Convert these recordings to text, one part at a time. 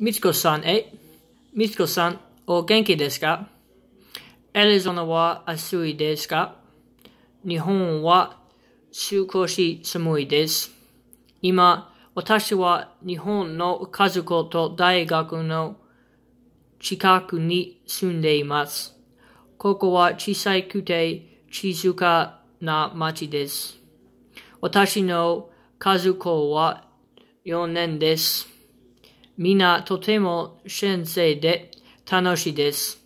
みつこさんへ、みつこさん、お元気ですかエリゾナは暑いですか日本は少し寒いです。今、私は日本の家族と大学の近くに住んでいます。ここは小さくて静かな町です。私の家族は4年です。皆とても先生で楽しいです。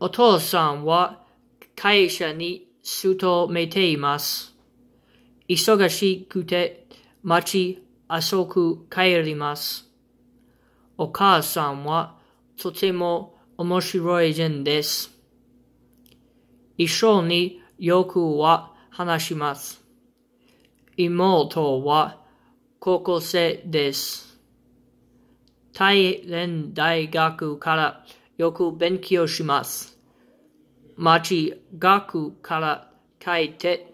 お父さんは会社に勤めています。忙しくて街遅く帰ります。お母さんはとても面白い人です。一緒によくは話します。妹は高校生です。大連大学からよく勉強します。町学から帰って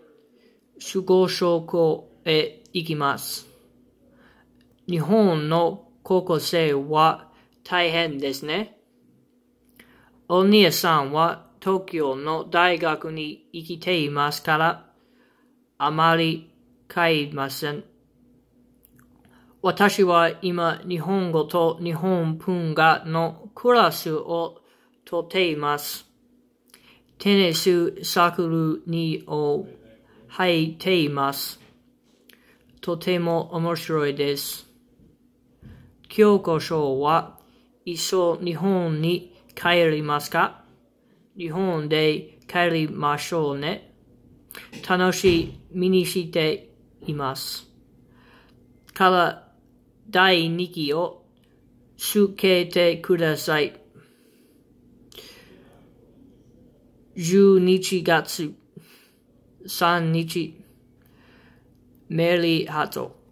守護職へ行きます。日本の高校生は大変ですね。お姉さんは東京の大学に行きていますから、あまり買いません。私は今、日本語と日本文化のクラスをとっています。テニスサークルにを入っています。とても面白いです。教科書は一緒日本に帰りますか日本で帰りましょうね。楽しみにしています。から第2期を受けてください。12月3日、メリハト。